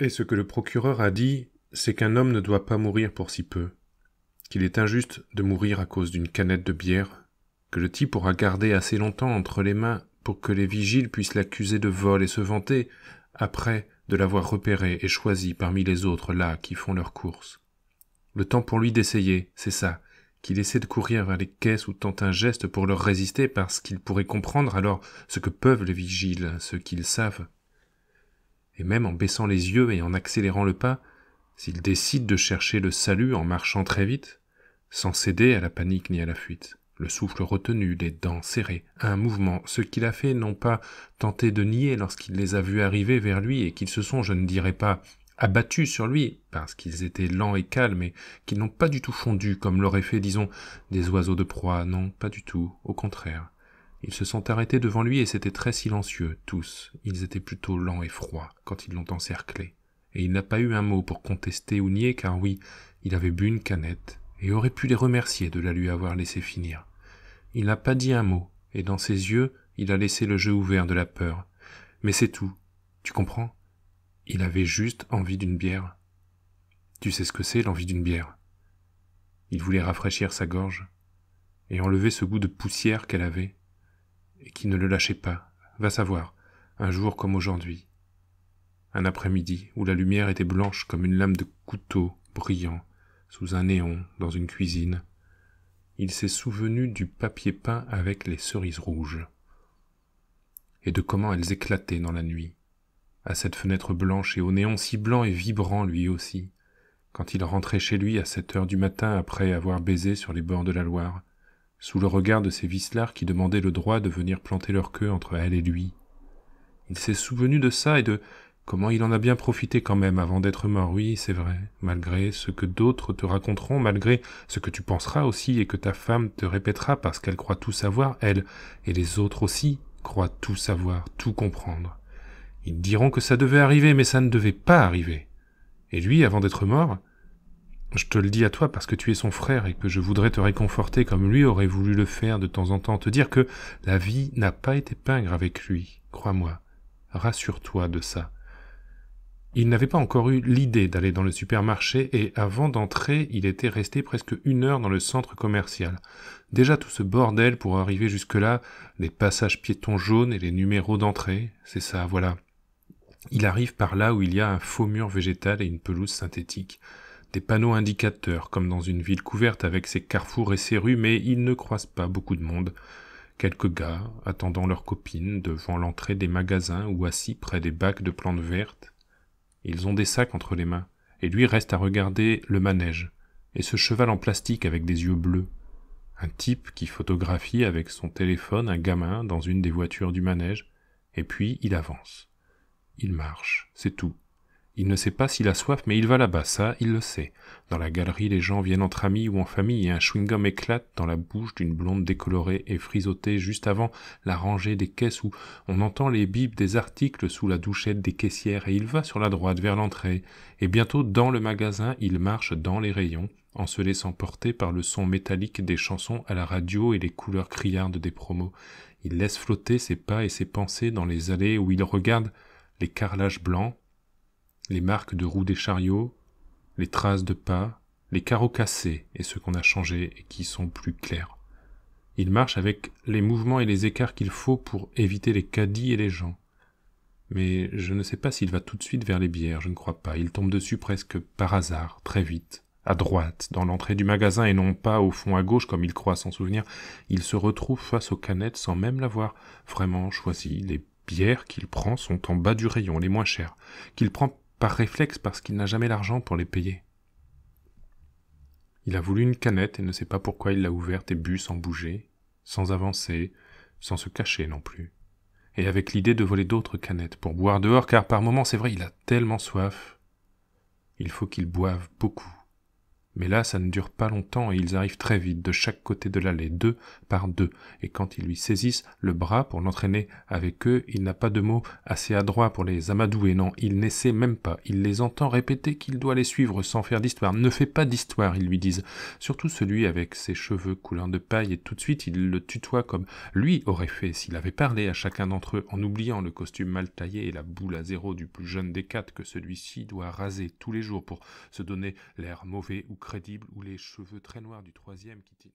Et ce que le procureur a dit, c'est qu'un homme ne doit pas mourir pour si peu, qu'il est injuste de mourir à cause d'une canette de bière, que le type aura gardé assez longtemps entre les mains pour que les vigiles puissent l'accuser de vol et se vanter, après de l'avoir repéré et choisi parmi les autres là qui font leur course. Le temps pour lui d'essayer, c'est ça, qu'il essaie de courir vers les caisses ou tente un geste pour leur résister parce qu'il pourrait comprendre alors ce que peuvent les vigiles, ce qu'ils savent, et même en baissant les yeux et en accélérant le pas, s'il décide de chercher le salut en marchant très vite, sans céder à la panique ni à la fuite, le souffle retenu, les dents serrées, un mouvement, ce qu'il a fait n'ont pas tenté de nier lorsqu'il les a vus arriver vers lui et qu'ils se sont, je ne dirais pas, abattus sur lui, parce qu'ils étaient lents et calmes et qu'ils n'ont pas du tout fondu comme l'auraient fait, disons, des oiseaux de proie, non, pas du tout, au contraire. Ils se sont arrêtés devant lui et c'était très silencieux, tous. Ils étaient plutôt lents et froids quand ils l'ont encerclé. Et il n'a pas eu un mot pour contester ou nier, car oui, il avait bu une canette, et aurait pu les remercier de la lui avoir laissé finir. Il n'a pas dit un mot, et dans ses yeux, il a laissé le jeu ouvert de la peur. Mais c'est tout, tu comprends Il avait juste envie d'une bière. Tu sais ce que c'est l'envie d'une bière. Il voulait rafraîchir sa gorge, et enlever ce goût de poussière qu'elle avait qui ne le lâchait pas. Va savoir, un jour comme aujourd'hui. Un après-midi où la lumière était blanche comme une lame de couteau brillant, sous un néon, dans une cuisine. Il s'est souvenu du papier peint avec les cerises rouges, et de comment elles éclataient dans la nuit, à cette fenêtre blanche et au néon si blanc et vibrant lui aussi, quand il rentrait chez lui à sept heures du matin après avoir baisé sur les bords de la Loire, sous le regard de ces vicelards qui demandaient le droit de venir planter leur queue entre elle et lui. Il s'est souvenu de ça et de comment il en a bien profité quand même avant d'être mort, oui, c'est vrai, malgré ce que d'autres te raconteront, malgré ce que tu penseras aussi et que ta femme te répétera parce qu'elle croit tout savoir, elle, et les autres aussi croient tout savoir, tout comprendre. Ils diront que ça devait arriver, mais ça ne devait pas arriver. Et lui, avant d'être mort, je te le dis à toi parce que tu es son frère et que je voudrais te réconforter comme lui aurait voulu le faire de temps en temps, te dire que la vie n'a pas été pingre avec lui, crois-moi. Rassure-toi de ça. Il n'avait pas encore eu l'idée d'aller dans le supermarché et avant d'entrer, il était resté presque une heure dans le centre commercial. Déjà tout ce bordel pour arriver jusque-là, les passages piétons jaunes et les numéros d'entrée, c'est ça, voilà. Il arrive par là où il y a un faux mur végétal et une pelouse synthétique des panneaux indicateurs comme dans une ville couverte avec ses carrefours et ses rues, mais ils ne croisent pas beaucoup de monde. Quelques gars attendant leurs copines devant l'entrée des magasins ou assis près des bacs de plantes vertes. Ils ont des sacs entre les mains, et lui reste à regarder le manège, et ce cheval en plastique avec des yeux bleus. Un type qui photographie avec son téléphone un gamin dans une des voitures du manège, et puis il avance. Il marche, c'est tout. Il ne sait pas s'il a soif, mais il va là-bas, ça, il le sait. Dans la galerie, les gens viennent entre amis ou en famille et un chewing-gum éclate dans la bouche d'une blonde décolorée et frisotée, juste avant la rangée des caisses où on entend les bips des articles sous la douchette des caissières et il va sur la droite vers l'entrée. Et bientôt, dans le magasin, il marche dans les rayons en se laissant porter par le son métallique des chansons à la radio et les couleurs criardes des promos. Il laisse flotter ses pas et ses pensées dans les allées où il regarde les carrelages blancs, les marques de roues des chariots, les traces de pas, les carreaux cassés et ceux qu'on a changés et qui sont plus clairs. Il marche avec les mouvements et les écarts qu'il faut pour éviter les caddies et les gens. Mais je ne sais pas s'il va tout de suite vers les bières, je ne crois pas. Il tombe dessus presque par hasard, très vite, à droite, dans l'entrée du magasin et non pas au fond à gauche comme il croit s'en souvenir. Il se retrouve face aux canettes sans même l'avoir vraiment choisi. Les bières qu'il prend sont en bas du rayon, les moins chères, qu'il prend par réflexe parce qu'il n'a jamais l'argent pour les payer. Il a voulu une canette et ne sait pas pourquoi il l'a ouverte et bu sans bouger, sans avancer, sans se cacher non plus, et avec l'idée de voler d'autres canettes pour boire dehors, car par moments c'est vrai il a tellement soif. Il faut qu'il boive beaucoup mais là, ça ne dure pas longtemps et ils arrivent très vite de chaque côté de l'allée, deux par deux. Et quand ils lui saisissent le bras pour l'entraîner avec eux, il n'a pas de mots assez adroits pour les amadouer. Non, il n'essaie même pas. Il les entend répéter qu'il doit les suivre sans faire d'histoire. Ne fais pas d'histoire, ils lui disent. Surtout celui avec ses cheveux coulants de paille et tout de suite il le tutoie comme lui aurait fait s'il avait parlé à chacun d'entre eux en oubliant le costume mal taillé et la boule à zéro du plus jeune des quatre que celui-ci doit raser tous les jours pour se donner l'air mauvais ou crédible, ou les cheveux très noirs du troisième qui